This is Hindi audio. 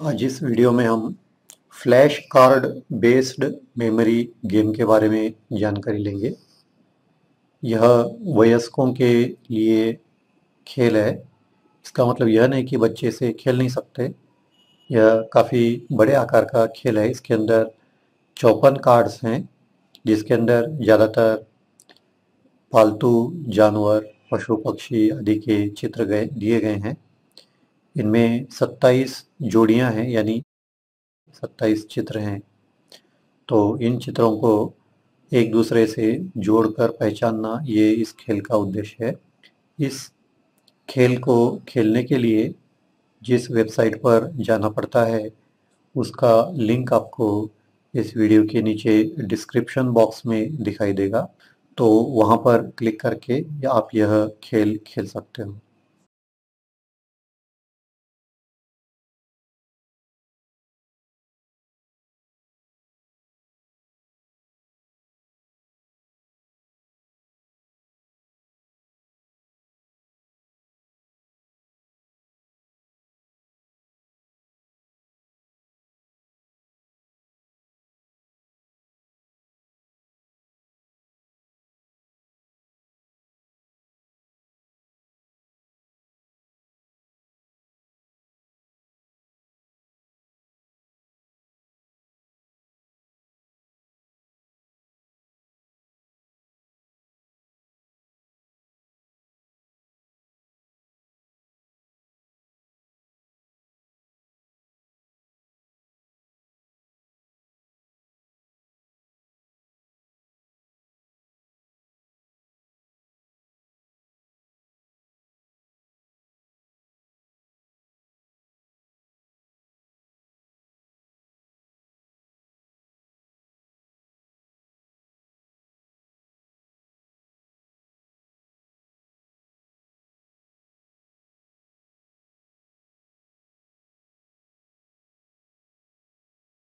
आज हाँ, इस वीडियो में हम flash card based memory game के बारे में जानकारी लेंगे यह वयस्कों के लिए खेल है इसका मतलब यह नहीं कि बच्चे से खेल नहीं सकते यह काफ़ी बड़े आकार का खेल है इसके अंदर चौपन कार्ड्स हैं जिसके अंदर ज़्यादातर पालतू जानवर पशु पक्षी आदि के चित्र गए दिए गए हैं इनमें 27 जोड़ियां हैं यानी 27 चित्र हैं तो इन चित्रों को एक दूसरे से जोड़कर पहचानना ये इस खेल का उद्देश्य है इस खेल को खेलने के लिए जिस वेबसाइट पर जाना पड़ता है उसका लिंक आपको इस वीडियो के नीचे डिस्क्रिप्शन बॉक्स में दिखाई देगा तो वहाँ पर क्लिक करके आप यह खेल खेल सकते हो